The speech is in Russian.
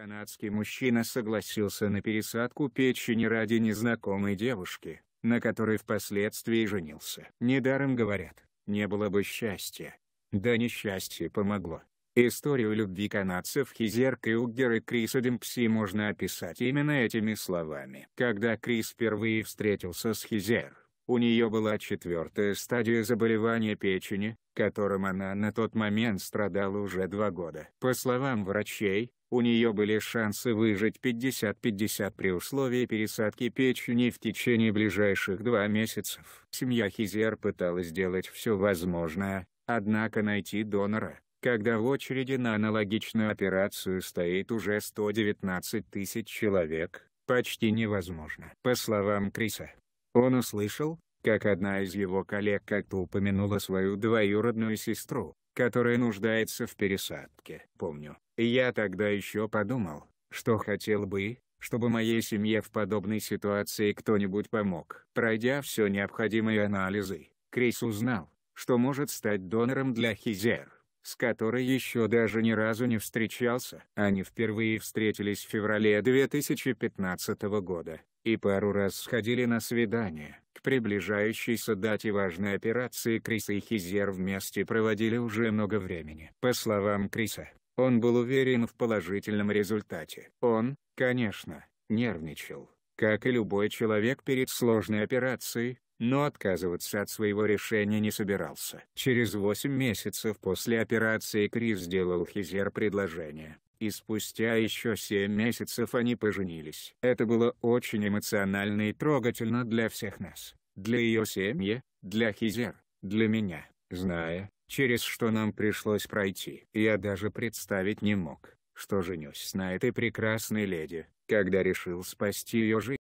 Канадский мужчина согласился на пересадку печени ради незнакомой девушки, на которой впоследствии женился. Недаром говорят, не было бы счастья. Да несчастье помогло. Историю любви канадцев Хизерк и Уггер и Криса Демпси можно описать именно этими словами. Когда Крис впервые встретился с Хизер, у нее была четвертая стадия заболевания печени, которым она на тот момент страдала уже два года. По словам врачей, у нее были шансы выжить 50-50 при условии пересадки печени в течение ближайших два месяцев. Семья Хизер пыталась сделать все возможное, однако найти донора, когда в очереди на аналогичную операцию стоит уже 119 тысяч человек, почти невозможно. По словам Криса, он услышал, как одна из его коллег как-то упомянула свою двоюродную сестру, которая нуждается в пересадке. Помню, я тогда еще подумал, что хотел бы, чтобы моей семье в подобной ситуации кто-нибудь помог. Пройдя все необходимые анализы, Крис узнал, что может стать донором для Хизер, с которой еще даже ни разу не встречался. Они впервые встретились в феврале 2015 года и пару раз сходили на свидание. К приближающейся дате важной операции Криса и Хизер вместе проводили уже много времени. По словам Криса, он был уверен в положительном результате. Он, конечно, нервничал, как и любой человек перед сложной операцией, но отказываться от своего решения не собирался. Через 8 месяцев после операции Крис сделал Хизер предложение и спустя еще семь месяцев они поженились. Это было очень эмоционально и трогательно для всех нас, для ее семьи, для Хизер, для меня, зная, через что нам пришлось пройти. Я даже представить не мог, что женюсь на этой прекрасной леди, когда решил спасти ее жизнь.